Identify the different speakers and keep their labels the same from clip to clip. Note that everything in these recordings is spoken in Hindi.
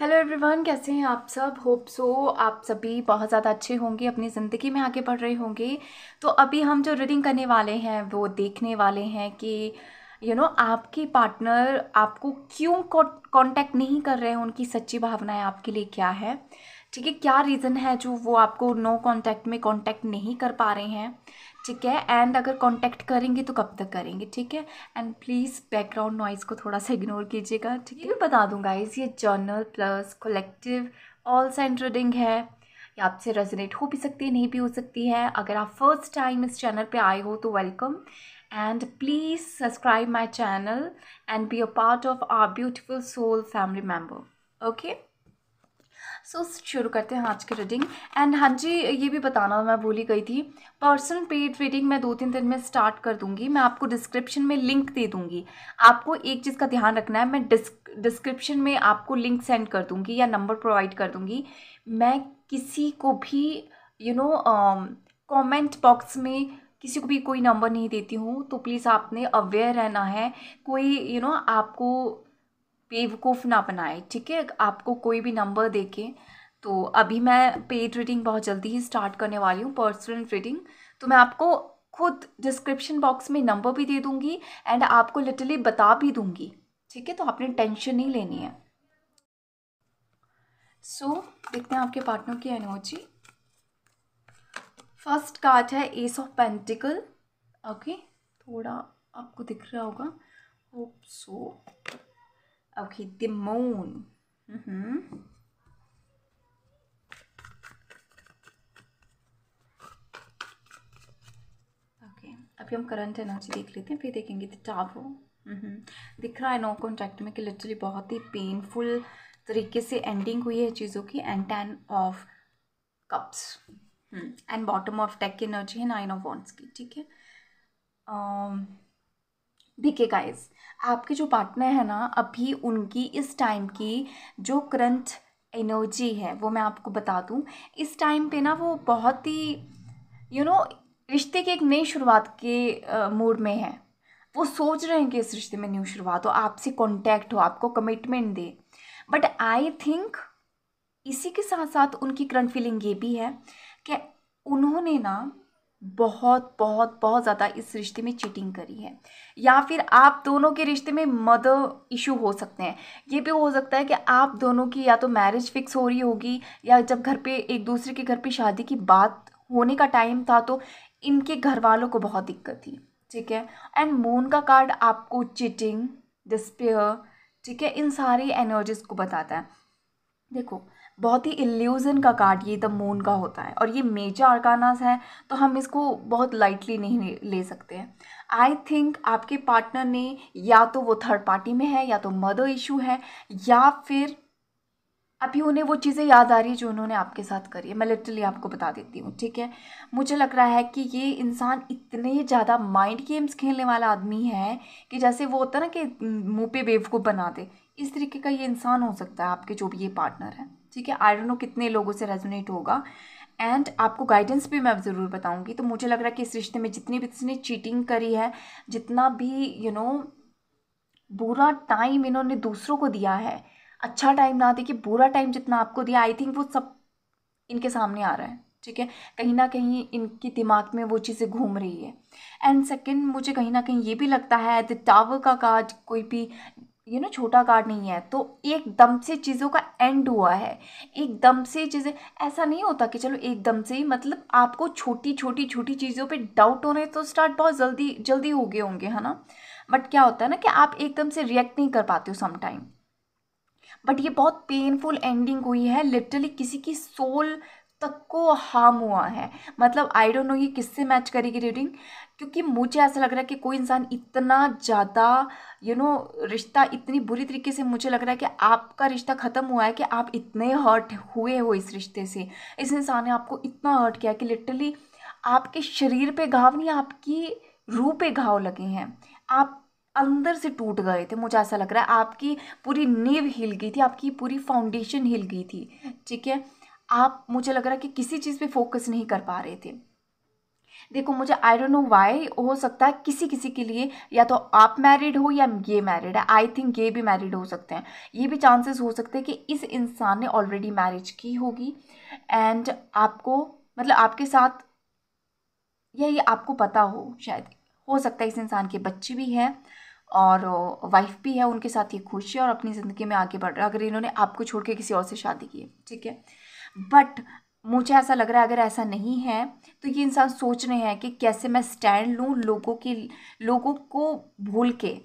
Speaker 1: हेलो एवरीवन कैसे हैं आप सब होप सो आप सभी बहुत ज़्यादा अच्छे होंगे अपनी ज़िंदगी में आगे बढ़ रहे होंगे तो अभी हम जो रीडिंग करने वाले हैं वो देखने वाले हैं कि यू you नो know, आपकी पार्टनर आपको क्यों कांटेक्ट नहीं कर रहे हैं उनकी सच्ची भावनाएं आपके लिए क्या है ठीक है क्या रीज़न है जो वो आपको नो कांटेक्ट में कांटेक्ट नहीं कर पा रहे हैं ठीक है एंड अगर कांटेक्ट करेंगे तो कब तक करेंगे ठीक है एंड प्लीज़ बैकग्राउंड नॉइज़ को थोड़ा सा इग्नोर कीजिएगा ठीक है मैं बता दूंगा इस ये journal plus collective all centering है ये आपसे रेजोनेट हो भी सकती है नहीं भी हो सकती है अगर आप फर्स्ट टाइम इस चैनल पे आए हो तो welcome and please subscribe my channel and be a part of our beautiful soul family member okay so so, शुरू करते हैं आज की रीडिंग एंड हाँ जी ये भी बताना मैं भूली गई थी पर्सनल पेड रीडिंग मैं दो तीन दिन में स्टार्ट कर दूंगी मैं आपको डिस्क्रिप्शन में लिंक दे दूंगी आपको एक चीज़ का ध्यान रखना है मैं डिस्क्रिप्शन में आपको लिंक सेंड कर दूंगी या नंबर प्रोवाइड कर दूंगी मैं किसी को भी यू नो कॉमेंट बॉक्स में किसी को भी कोई नंबर नहीं देती हूँ तो प्लीज़ आपने अवेयर रहना है कोई यू you नो know, आपको बेवकूफ़ ना बनाए ठीक है आपको कोई भी नंबर दे के तो अभी मैं पेड रीडिंग बहुत जल्दी ही स्टार्ट करने वाली हूँ पर्सनल रीडिंग तो मैं आपको खुद डिस्क्रिप्शन बॉक्स में नंबर भी दे दूँगी एंड आपको लिटरली बता भी दूँगी ठीक है तो आपने टेंशन नहीं लेनी है सो so, देखते हैं आपके पार्टनर की एनर्जी फर्स्ट कार्ड है एस ऑफ पेंटिकल ओके थोड़ा आपको दिख रहा होगा hope so Okay, the moon. Mm-hmm. अभी हम करंट एनर्जी देख लेते हैं फिर देखेंगे टाप हो दिख रहा है नो कॉन्टैक्ट में कि लिटरली बहुत ही पेनफुल तरीके से एंडिंग हुई है चीज़ों की and ten of cups and bottom of deck energy है नाइन ऑफ वॉन्ट्स की ठीक है um, देखिए गाइस आपके जो पार्टनर है ना अभी उनकी इस टाइम की जो करंट एनर्जी है वो मैं आपको बता दूं इस टाइम पे ना वो बहुत ही यू नो रिश्ते की एक नई शुरुआत के मूड में है वो सोच रहे हैं कि इस रिश्ते में न्यू शुरुआत हो आपसे कॉन्टैक्ट हो आपको कमिटमेंट दे बट आई थिंक इसी के साथ साथ उनकी करंट फीलिंग ये भी है कि उन्होंने ना बहुत बहुत बहुत ज़्यादा इस रिश्ते में चीटिंग करी है या फिर आप दोनों के रिश्ते में मदर इशू हो सकते हैं ये भी हो सकता है कि आप दोनों की या तो मैरिज फिक्स हो रही होगी या जब घर पे एक दूसरे के घर पे शादी की बात होने का टाइम था तो इनके घर वालों को बहुत दिक्कत थी ठीक है एंड मून का कार्ड आपको चिटिंग डिस्पेयर ठीक है इन सारी एनर्जीज को बताता है देखो बहुत ही इल्यूज़न का कार्ड ये द मून का होता है और ये मेजर आर्कानास है तो हम इसको बहुत लाइटली नहीं ले सकते हैं आई थिंक आपके पार्टनर ने या तो वो थर्ड पार्टी में है या तो मदर इशू है या फिर अभी उन्हें वो चीज़ें याद आ रही है जो उन्होंने आपके साथ करी है मैं लिटरली आपको बता देती हूँ ठीक है मुझे लग रहा है कि ये इंसान इतने ज़्यादा माइंड गेम्स खेलने वाला आदमी है कि जैसे वो होता ना कि मुँह पे बेवकूफ़ बना दे इस तरीके का ये इंसान हो सकता है आपके जो भी ये पार्टनर है ठीक है आई डोंट नो कितने लोगों से रेजोनेट होगा एंड आपको गाइडेंस भी मैं ज़रूर बताऊंगी तो मुझे लग रहा है कि इस रिश्ते में जितनी भी इसने चीटिंग करी है जितना भी यू you नो know, बुरा टाइम इन्होंने दूसरों को दिया है अच्छा टाइम ना देखिए बुरा टाइम जितना आपको दिया आई थिंक वो सब इनके सामने आ रहा है ठीक है कहीं ना कहीं इनके दिमाग में वो चीज़ें घूम रही है एंड सेकेंड मुझे कहीं ना कहीं ये भी लगता है द टावर का कार्ड कोई भी यू नो छोटा कार्ड नहीं है तो एकदम से चीज़ों का एंड हुआ है एकदम से चीज़ें ऐसा नहीं होता कि चलो एकदम से ही मतलब आपको छोटी छोटी छोटी चीज़ों पे डाउट होने तो स्टार्ट बहुत जल्दी जल्दी हो गए होंगे है ना बट क्या होता है ना कि आप एकदम से रिएक्ट नहीं कर पाते हो समटाइम बट ये बहुत पेनफुल एंडिंग हुई है लिटरली किसी की सोल तक को हार्म हुआ है मतलब आई डोंट नो ये किससे मैच करेगी रीडिंग क्योंकि मुझे ऐसा लग रहा है कि कोई इंसान इतना ज़्यादा यू नो रिश्ता इतनी बुरी तरीके से मुझे लग रहा है कि आपका रिश्ता ख़त्म हुआ है कि आप इतने हर्ट हुए हो इस रिश्ते से इस इंसान ने आपको इतना हर्ट किया कि लिटरली आपके शरीर पे घाव नहीं आपकी रूह पे घाव लगे हैं आप अंदर से टूट गए थे मुझे ऐसा लग रहा है आपकी पूरी नींव हिल गई थी आपकी पूरी फाउंडेशन हिल गई थी ठीक है आप मुझे लग रहा है कि किसी चीज़ पे फोकस नहीं कर पा रहे थे देखो मुझे आई डोंट नो वाई हो सकता है किसी किसी के लिए या तो आप मैरिड हो या ये मैरिड है आई थिंक ये भी मैरिड हो सकते हैं ये भी चांसेस हो सकते हैं कि इस इंसान ने ऑलरेडी मैरिज की होगी एंड आपको मतलब आपके साथ या ये आपको पता हो शायद हो सकता है इस इंसान के बच्चे भी हैं और वाइफ भी है उनके साथ ये खुश है और अपनी ज़िंदगी में आगे बढ़ रहा है अगर इन्होंने आपको छोड़ के किसी और से शादी की है ठीक है बट मुझे ऐसा लग रहा है अगर ऐसा नहीं है तो ये इंसान सोच रहे हैं कि कैसे मैं स्टैंड लूँ लोगों की लोगों को भूल के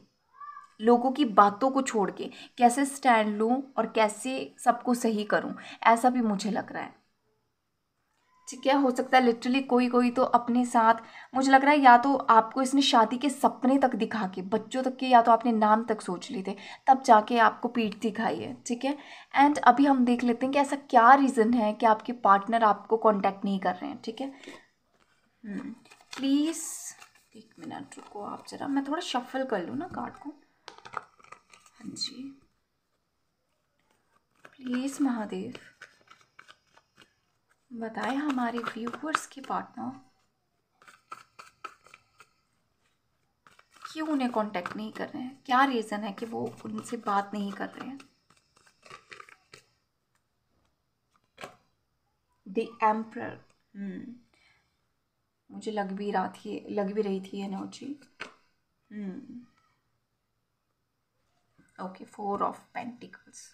Speaker 1: लोगों की बातों को छोड़ के कैसे स्टैंड लूँ और कैसे सबको सही करूँ ऐसा भी मुझे लग रहा है ठीक है हो सकता है लिटरली कोई कोई तो अपने साथ मुझे लग रहा है या तो आपको इसने शादी के सपने तक दिखा के बच्चों तक के या तो आपने नाम तक सोच लिए थे तब जाके आपको पीठ दिखाई है ठीक है एंड अभी हम देख लेते हैं कि ऐसा क्या रीज़न है कि आपके पार्टनर आपको कॉन्टैक्ट नहीं कर रहे हैं ठीक है प्लीज़ hmm, एक मिनट रुको आप जरा मैं थोड़ा शफल कर लूँ ना कार्ड को हाँ जी प्लीज़ महादेव बताएं हमारे व्यूअर्स के पार्टनर क्यों उन्हें कांटेक्ट नहीं कर रहे हैं क्या रीज़न है कि वो उनसे बात नहीं कर रहे हैं द एम्प्रर hmm. मुझे लग भी रहा थी लग भी रही थी energy okay four of pentacles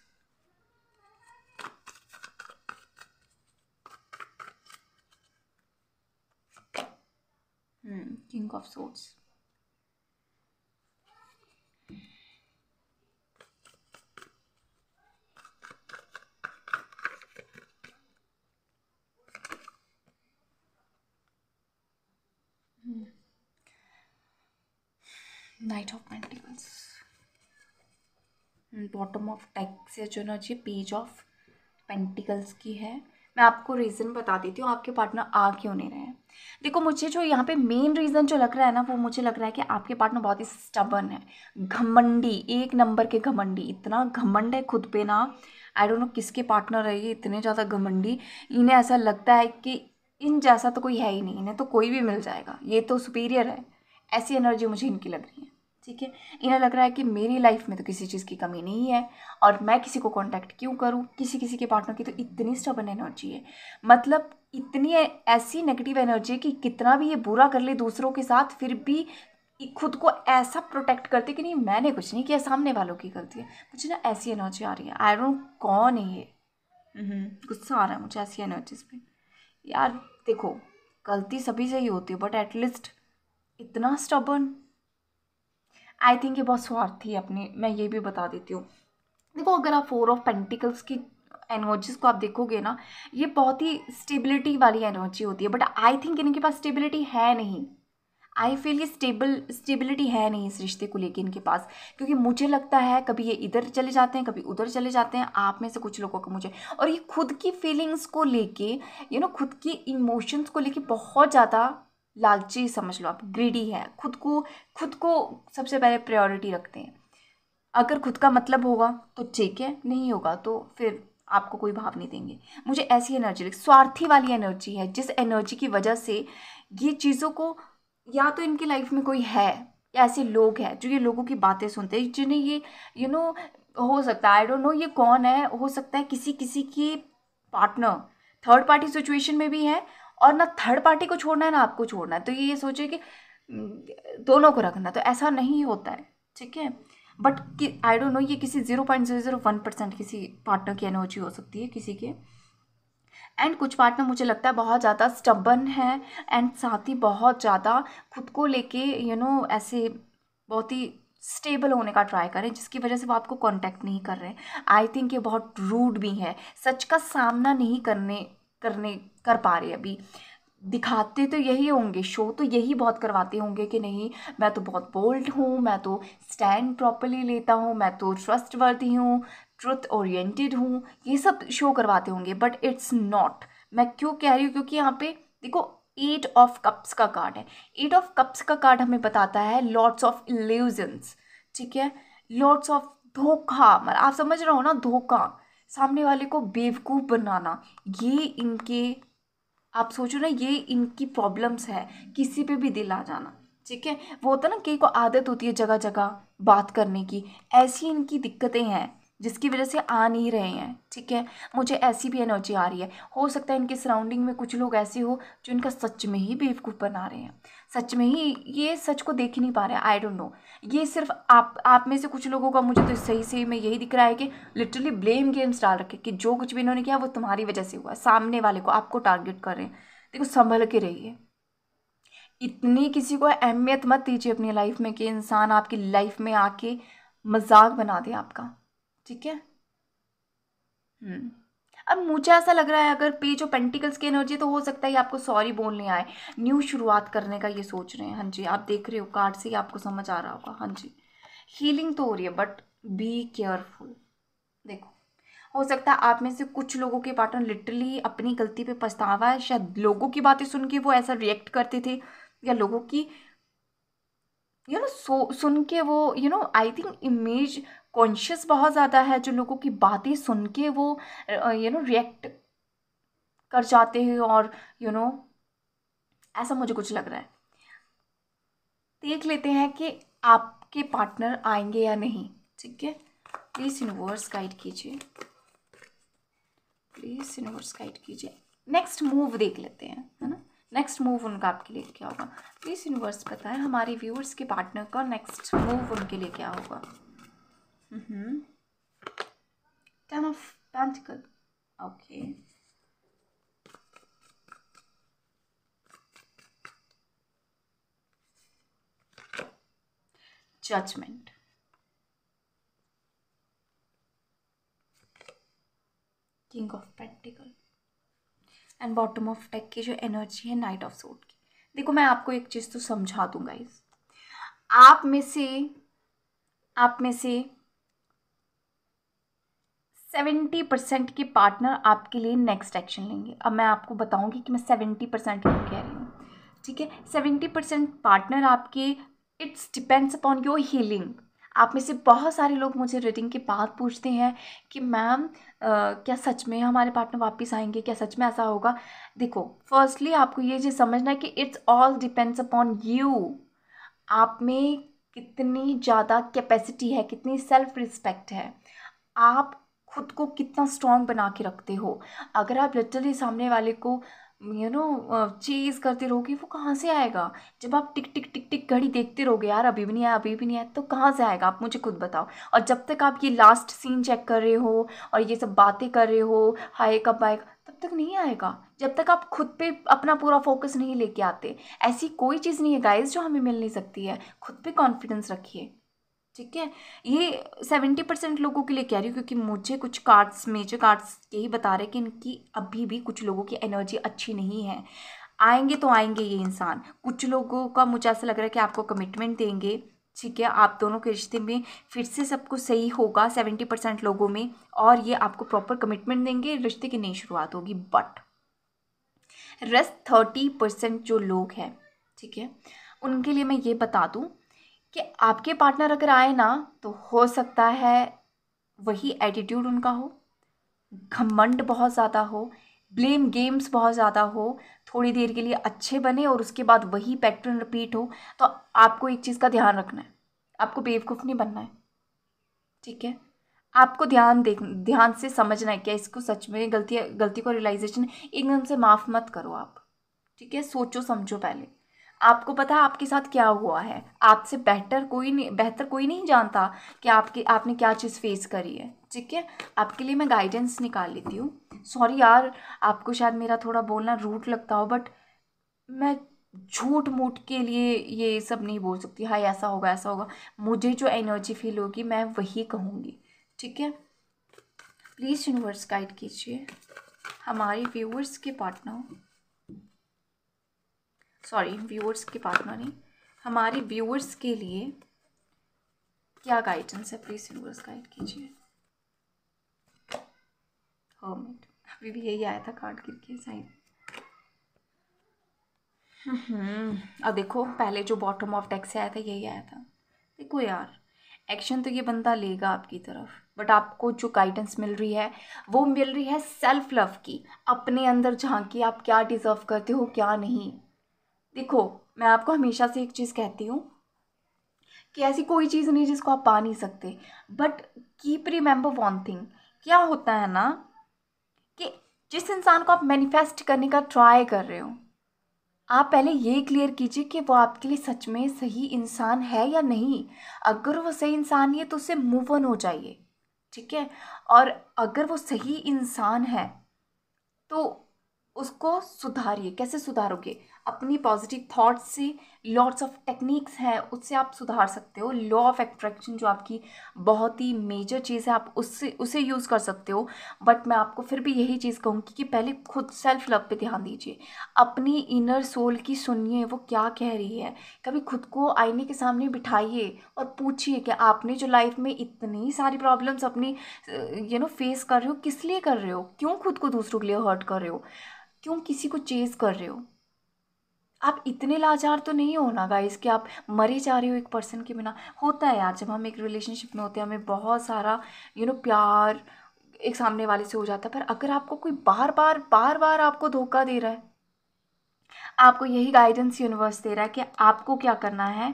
Speaker 1: king of swords knight of pentacles bottom of decks जो ना अच्छी पेज ऑफ पेंटिकल्स की है मैं आपको रीज़न बता देती हूँ आपके पार्टनर आ क्यों नहीं रहे हैं देखो मुझे जो यहाँ पे मेन रीज़न जो लग रहा है ना वो मुझे लग रहा है कि आपके पार्टनर बहुत ही स्टबन है घमंडी एक नंबर के घमंडी इतना घमंड है खुद पे ना आई डोंट नो किसके पार्टनर है ये इतने ज़्यादा घमंडी इन्हें ऐसा लगता है कि इन जैसा तो कोई है ही नहीं इन्हें तो कोई भी मिल जाएगा ये तो सुपीरियर है ऐसी एनर्जी मुझे इनकी लग रही है ठीक है इन्हें लग रहा है कि मेरी लाइफ में तो किसी चीज़ की कमी नहीं है और मैं किसी को कॉन्टैक्ट क्यों करूँ किसी किसी के पार्टनर की तो इतनी स्टबन एनर्जी है मतलब इतनी ऐसी नेगेटिव एनर्जी है कि कितना भी ये बुरा कर ले दूसरों के साथ फिर भी खुद को ऐसा प्रोटेक्ट करते कि नहीं मैंने कुछ नहीं किया सामने वालों की गलती है मुझे ना ऐसी एनर्जी आ रही है आई डोंट कौन है ये हम्म, गुस्सा आ रहा है मुझे ऐसी एनर्जीज पे यार देखो गलती सभी से ही होती है बट एटलीस्ट इतना स्टबन आई थिंक ये बहुत स्वार्थी है अपने मैं ये भी बता देती हूँ देखो अगर आप फोर ऑफ पेंटिकल्स की एनर्जीज को आप देखोगे ना ये बहुत ही स्टेबिलिटी वाली एनर्जी होती है बट आई थिंक इनके पास स्टेबिलिटी है नहीं आई फील ये स्टेबल स्टेबिलिटी है नहीं इस रिश्ते को लेकर इनके पास क्योंकि मुझे लगता है कभी ये इधर चले जाते हैं कभी उधर चले जाते हैं आप में से कुछ लोगों का मुझे और ये खुद की फीलिंग्स को लेके यू नो खुद की इमोशंस को लेके बहुत ज़्यादा लालची समझ लो आप ग्रीडी है खुद को खुद को सबसे पहले प्रायोरिटी रखते हैं अगर खुद का मतलब होगा तो ठीक है नहीं होगा तो फिर आपको कोई भाव नहीं देंगे मुझे ऐसी एनर्जी स्वार्थी वाली एनर्जी है जिस एनर्जी की वजह से ये चीज़ों को या तो इनकी लाइफ में कोई है या ऐसे लोग हैं जो ये लोगों की बातें सुनते हैं जिन्हें ये यू नो हो सकता है आई डोंट नो ये कौन है हो सकता है किसी किसी की पार्टनर थर्ड पार्टी सिचुएशन में भी है और ना थर्ड पार्टी को छोड़ना है ना आपको छोड़ना है तो ये ये सोचे कि हम्म, दोनों को रखना तो ऐसा नहीं होता है ठीक है बट आई डोंट नो ये किसी zero point zero zero one percent किसी पार्टनर की एनर्जी हो सकती है किसी के एंड कुछ पार्टनर मुझे लगता है बहुत ज़्यादा स्टबन है एंड साथ ही बहुत ज़्यादा खुद को लेके यू नो ऐसे बहुत ही स्टेबल होने का ट्राई करें जिसकी वजह से वो आपको कांटेक्ट नहीं कर रहे हैं आई थिंक ये बहुत रूड भी है सच का सामना नहीं करने करने कर पा रहे अभी दिखाते तो यही होंगे शो तो यही बहुत करवाते होंगे कि नहीं मैं तो बहुत बोल्ड हूँ मैं तो स्टैंड प्रॉपरली लेता हूँ मैं तो ट्रस्ट हूँ ट्रुथ ओरिएंटेड हूँ ये सब शो करवाते होंगे बट इट्स नॉट मैं क्यों कह रही हूँ क्योंकि यहाँ पे देखो एट ऑफ कप्स का कार्ड है एट ऑफ कप्स का कार्ड हमें बताता है लॉट्स ऑफ इल्यूजन्स ठीक है लॉट्स ऑफ धोखा मतलब आप समझ रहे हो ना धोखा सामने वाले को बेवकूफ़ बनाना ये इनके आप सोचो ना ये इनकी प्रॉब्लम्स है किसी पे भी दिल आ जाना ठीक है वो होता ना कई को आदत होती है जगह जगह बात करने की ऐसी इनकी दिक्कतें हैं जिसकी वजह से आ नहीं रहे हैं ठीक है मुझे ऐसी भी एनर्जी आ रही है हो सकता है इनके सराउंडिंग में कुछ लोग ऐसे हो जो इनका सच में ही बेवकूफ़ बना रहे हैं सच में ही ये सच को देख ही नहीं पा रहे हैं आई डोंट नो ये सिर्फ आप आप में से कुछ लोगों का मुझे तो सही सही में यही दिख रहा है कि लिटरली ब्लेम गेम्स डाल रखे कि जो कुछ भी इन्होंने किया वो तुम्हारी वजह से हुआ सामने वाले को आपको टारगेट कर रहे हैं देखो संभल के रहिए इतनी किसी को अहमियत मत दीजिए अपनी लाइफ में कि इंसान आपकी लाइफ में आके मजाक बना दे आपका ठीक है हम्म। अब मुझे ऐसा लग रहा है अगर पेज और पेंटिकल्स की एनर्जी तो हो सकता है आपको सॉरी बोलने आए न्यू शुरुआत करने का ये सोच रहे हैं हाँ जी आप देख रहे हो कार्ड से ही आपको समझ आ रहा होगा हाँ जी हीलिंग तो हो रही है बट बी केयरफुल देखो हो सकता है आप में से कुछ लोगों के पार्टनर लिटरली अपनी गलती पे पछतावा है शायद लोगों की बातें सुन के वो ऐसा रिएक्ट करते थे या लोगों की यू नो सो सुन के वो you know I think image conscious बहुत ज़्यादा है जो लोगों की बातें सुन के वो यू नो रिएक्ट कर जाते हैं और यू you नो know, ऐसा मुझे कुछ लग रहा है देख लेते हैं कि आपके पार्टनर आएंगे या नहीं ठीक है प्लीज़ यूनिवर्स गाइड कीजिए प्लीज़ यूनिवर्स गाइड कीजिए नेक्स्ट मूव देख लेते हैं है ना नेक्स्ट मूव उनका आपके लिए क्या होगा प्लीज़ यूनिवर्स बताएं हमारे व्यूअर्स के पार्टनर का नेक्स्ट मूव उनके लिए क्या होगा Mm-hmm. Ten of Pentacles. Okay. Judgment. King of Pentacles. And bottom of deck की जो एनर्जी है नाइट ऑफ सोट की देखो मैं आपको एक चीज़ तो समझा दूंगा इस आप में से आप में से सेवेंटी परसेंट के पार्टनर आपके लिए नेक्स्ट एक्शन लेंगे अब मैं आपको बताऊंगी कि मैं सेवेंटी परसेंट क्यों कह रही हूँ ठीक है सेवेंटी परसेंट पार्टनर आपके it's depends upon your healing आप में से बहुत सारे लोग मुझे रीडिंग के बाद पूछते हैं कि मैम क्या सच में हमारे पार्टनर वापस आएंगे क्या सच में ऐसा होगा देखो फर्स्टली आपको ये चीज़ समझना है कि it's all depends upon you आप में कितनी ज़्यादा कैपेसिटी है कितनी सेल्फ रिस्पेक्ट है आप खुद को कितना स्ट्रॉन्ग बना के रखते हो अगर आप लिटरली सामने वाले को यू नो चीज़ करते रहोगे वो कहाँ से आएगा जब आप टिक टिक टिक टिक घड़ी देखते रहोगे यार अभी भी नहीं आया अभी भी नहीं आया तो कहाँ से आएगा आप मुझे खुद बताओ और जब तक आप ये लास्ट सीन चेक कर रहे हो और ये सब बातें कर रहे हो हाय कब आएगा तब तक नहीं आएगा जब तक आप खुद पे अपना पूरा फोकस नहीं लेके आते ऐसी कोई चीज़ नहीं है गाइस जो हमें मिल नहीं सकती है खुद पे कॉन्फिडेंस रखिए ठीक है ये सेवेंटी परसेंट लोगों के लिए कह रही हूँ क्योंकि मुझे कुछ कार्ड्स मेजर कार्ड्स यही बता रहे कि इनकी अभी भी कुछ लोगों की एनर्जी अच्छी नहीं है आएंगे तो आएंगे ये इंसान कुछ लोगों का मुझे ऐसा लग रहा है कि आपको कमिटमेंट देंगे ठीक है आप दोनों के रिश्ते में फिर से सब कुछ सही होगा सेवेंटी परसेंट लोगों में और ये आपको प्रॉपर कमिटमेंट देंगे रिश्ते की नई शुरुआत होगी बट रेस्ट थर्टी परसेंट जो लोग हैं ठीक है उनके लिए मैं ये बता दूँ कि आपके पार्टनर अगर आए ना तो हो सकता है वही एटीट्यूड उनका हो घमंड बहुत ज़्यादा हो ब्लेम गेम्स बहुत ज़्यादा हो थोड़ी देर के लिए अच्छे बने और उसके बाद वही पैटर्न रिपीट हो तो आपको एक चीज़ का ध्यान रखना है आपको बेवकूफ़ नहीं बनना है ठीक है आपको ध्यान देख ध्यान से समझना है क्या इसको सच में गलती गलती को रियलाइजेशन एकदम से माफ़ मत करो आप ठीक है सोचो समझो पहले आपको पता है आपके साथ क्या हुआ है आपसे बेहतर कोई नहीं बेहतर कोई नहीं जानता कि आपके आपने क्या चीज़ फेस करी है ठीक है आपके लिए मैं गाइडेंस निकाल लेती हूँ सॉरी यार आपको शायद मेरा थोड़ा बोलना रूट लगता हो बट मैं झूठ मूठ के लिए ये सब नहीं बोल सकती हाँ ऐसा होगा ऐसा होगा मुझे जो एनर्जी फील होगी मैं वही कहूँगी ठीक है प्लीज़ यूनिवर्स गाइड कीजिए हमारे व्यूअर्स के पार्टनर सॉरी व्यूअर्स के पार्टनर नहीं हमारे व्यूअर्स के लिए क्या गाइडेंस है प्लीज़ व्यूअर्स गाइड कीजिए oh, अभी भी यही आया था कार्ड गिर के साइड हम्म, अब देखो पहले जो बॉटम ऑफ टैक्स आया था यही आया था देखो यार एक्शन तो ये बंदा लेगा आपकी तरफ बट आपको जो गाइडेंस मिल रही है वो मिल रही है सेल्फ लव की अपने अंदर झांकी आप क्या डिज़र्व करते हो क्या नहीं देखो मैं आपको हमेशा से एक चीज़ कहती हूँ कि ऐसी कोई चीज़ नहीं जिसको आप पा नहीं सकते but keep remember one thing क्या होता है ना कि जिस इंसान को आप मैनिफेस्ट करने का ट्राई कर रहे हो आप पहले ये क्लियर कीजिए कि वो आपके लिए सच में सही इंसान है या नहीं अगर वो सही इंसान है तो उसे मूव ऑन हो जाइए ठीक है और अगर वो सही इंसान है तो उसको सुधारिए कैसे सुधारोगे अपनी पॉजिटिव थॉट्स से लॉट्स ऑफ टेक्निक्स हैं उससे आप सुधार सकते हो लॉ ऑफ एट्रैक्शन जो आपकी बहुत ही मेजर चीज़ है आप उससे उसे यूज़ कर सकते हो बट मैं आपको फिर भी यही चीज़ कहूँगी कि पहले खुद सेल्फ लव पे ध्यान दीजिए अपनी इनर सोल की सुनिए वो क्या कह रही है कभी खुद को आईने के सामने बिठाइए और पूछिए कि आपने जो लाइफ में इतनी सारी प्रॉब्लम्स अपनी यू नो फेस कर रहे हो किस लिए कर रहे हो क्यों खुद को दूसरों के लिए हर्ट कर रहे हो क्यों किसी को चेज़ कर रहे हो आप इतने लाचार तो नहीं हो ना गाइस कि आप मरे जा रहे हो एक पर्सन के बिना होता है यार जब हम एक रिलेशनशिप में होते हैं हमें बहुत सारा यू नो प्यार एक सामने वाले से हो जाता है पर अगर आपको कोई बार बार बार बार आपको धोखा दे रहा है आपको यही गाइडेंस यूनिवर्स दे रहा है कि आपको क्या करना है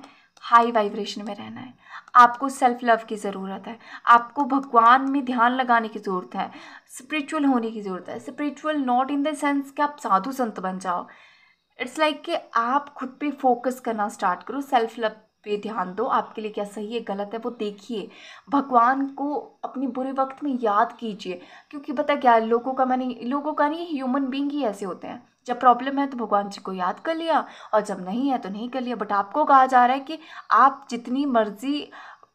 Speaker 1: हाई वाइब्रेशन में रहना है आपको सेल्फ लव की ज़रूरत है आपको भगवान में ध्यान लगाने की ज़रूरत है स्पिरिचुअल होने की ज़रूरत है spiritual not in the sense कि आप साधु संत बन जाओ इट्स लाइक like कि आप खुद पे फोकस करना स्टार्ट करो सेल्फ लव पे ध्यान दो आपके लिए क्या सही है गलत है वो देखिए भगवान को अपने बुरे वक्त में याद कीजिए क्योंकि पता क्या लोगों का मैंने लोगों का नहीं ह्यूमन बींग ही ऐसे होते हैं जब प्रॉब्लम है तो भगवान जी को याद कर लिया और जब नहीं है तो नहीं कर लिया बट आपको कहा जा रहा है कि आप जितनी मर्जी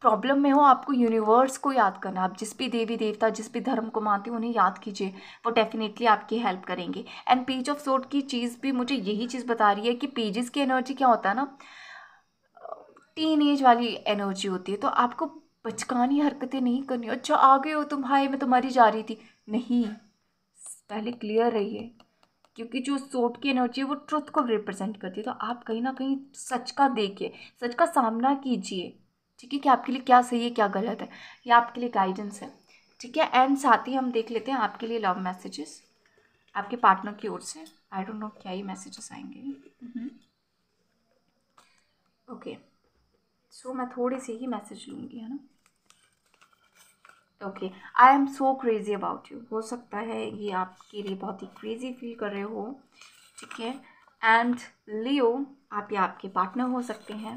Speaker 1: प्रॉब्लम में हो आपको यूनिवर्स को याद करना आप जिस भी देवी देवता जिस भी धर्म को मानते हो उन्हें याद कीजिए वो डेफिनेटली आपकी हेल्प करेंगे एंड पेज ऑफ सोट की चीज़ भी मुझे यही चीज़ बता रही है कि पेजेस की एनर्जी क्या होता है ना टीन एज वाली एनर्जी होती है तो आपको बचकानी हरकतें नहीं करनी अच्छा आ गए हो तुम हाय मैं तुम्हारी जा रही थी नहीं पहले क्लियर रहिए क्योंकि जो सोट की एनर्जी है वो ट्रुथ को रिप्रेजेंट करती है तो आप कहीं ना कहीं सच का देखिए सच का सामना कीजिए ठीक है कि आपके लिए क्या सही है क्या गलत है ये आपके लिए गाइडेंस है ठीक है एंड साथ ही हम देख लेते हैं आपके लिए लव मैसेजेस आपके पार्टनर की ओर से आई डोंट नो क्या हम्म। ही मैसेजेस आएंगे ओके सो मैं थोड़े से ही मैसेज लूँगी है ना okay I am so crazy about you हो सकता है ये आपके लिए बहुत ही क्रेज़ी फील कर रहे हो ठीक है एंड लियो आप या आपके पार्टनर हो सकते हैं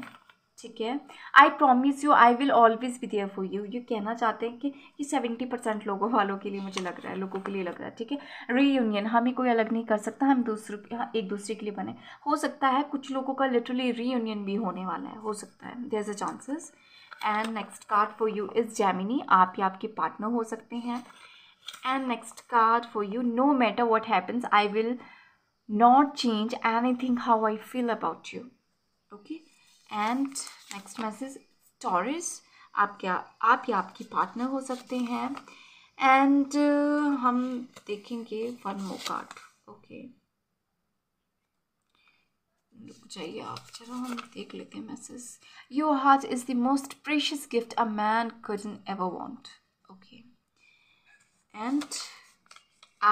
Speaker 1: ठीक है I promise you I will always be there for you ये कहना चाहते हैं कि ये सेवेंटी परसेंट लोगों वालों के लिए मुझे लग रहा है लोगों के लिए लग रहा है ठीक है रीयूनियन हम ही कोई अलग नहीं कर सकता हम दूसरे हाँ, एक दूसरे के लिए बने हो सकता है कुछ लोगों का लिटरली रीयूनियन भी होने वाला है हो सकता है there a chances and next card for you is Gemini आप या आपके पार्टनर हो सकते हैं and next card for you no matter what happens I will not change any thing how I feel about you okay and next message Taurus आप क्या आप या आपकी पार्टनर हो सकते हैं एंड uh, हम देखेंगे वन मो कार्ड ओके चाहिए आप चलो हम देख लेते हैं message your heart is the most precious gift a man can ever want okay and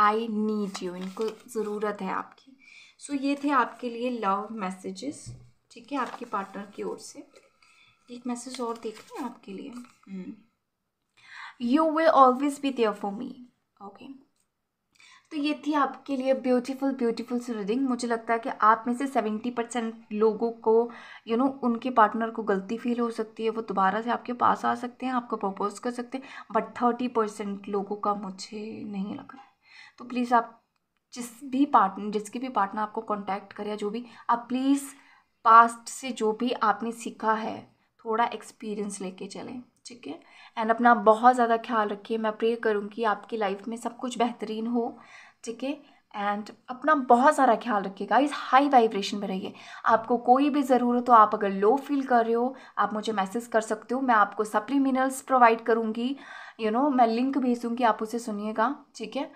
Speaker 1: I need you इनको ज़रूरत है आपकी सो so, ये थे आपके लिए लव मैसेजेस ठीक है आपके पार्टनर की ओर से एक मैसेज और देख लें आपके लिए you will always be there for me okay तो ये थी आपके लिए ब्यूटीफुल ब्यूटीफुल सी रीडिंग मुझे लगता है कि आप में से सेवेंटी परसेंट लोगों को यू नो उनके पार्टनर को गलती फील हो सकती है वो दोबारा से आपके पास आ सकते हैं आपको प्रपोज कर सकते हैं बट थर्टी परसेंट लोगों का मुझे नहीं लग रहा है तो प्लीज़ आप जिस भी पार्टनर जिसके भी पार्टनर आपको कॉन्टैक्ट करें जो भी आप प्लीज़ पास्ट से जो भी आपने सीखा है थोड़ा एक्सपीरियंस लेके चलें ठीक है एंड अपना बहुत ज़्यादा ख्याल रखिए मैं प्रे करूँगी आपकी लाइफ में सब कुछ बेहतरीन हो ठीक है एंड अपना बहुत सारा ख्याल रखिएगा इस हाई वाइब्रेशन में रहिए आपको कोई भी ज़रूरत हो आप अगर लो फील कर रहे हो आप मुझे मैसेज कर सकते हो मैं आपको सप्लीमिनल्स प्रोवाइड करूँगी यू नो मैं लिंक भेजूँगी आप उसे सुनिएगा ठीक है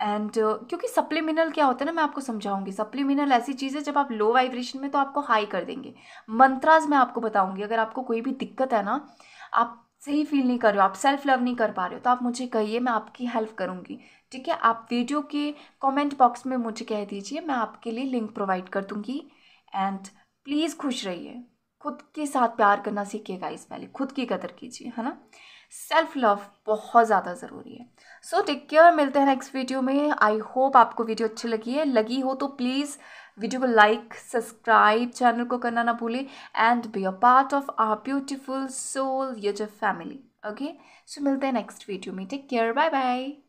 Speaker 1: एंड uh, क्योंकि सप्लीमिनल क्या होता है ना मैं आपको समझाऊंगी सप्लीमिनल ऐसी चीज़ है जब आप लो वाइब्रेशन में तो आपको हाई कर देंगे मंत्राज मैं आपको बताऊंगी अगर आपको कोई भी दिक्कत है ना आप सही फील नहीं कर रहे हो आप सेल्फ लव नहीं कर पा रहे हो तो आप मुझे कहिए मैं आपकी हेल्प करूँगी ठीक है आप वीडियो के कॉमेंट बॉक्स में मुझे कह दीजिए मैं आपके लिए लिंक प्रोवाइड कर दूँगी एंड प्लीज़ खुश रहिए खुद के साथ प्यार करना सीखिएगा इस पहले खुद की कदर कीजिए है ना सेल्फ लव बहुत ज़्यादा ज़रूरी है सो टेक केयर मिलते हैं नेक्स्ट वीडियो में आई होप आपको वीडियो अच्छी लगी है लगी हो तो प्लीज़ वीडियो को लाइक सब्सक्राइब चैनल को करना ना भूलें and be a part of our beautiful soul your family okay so मिलते हैं नेक्स्ट वीडियो में टेक केयर बाय बाय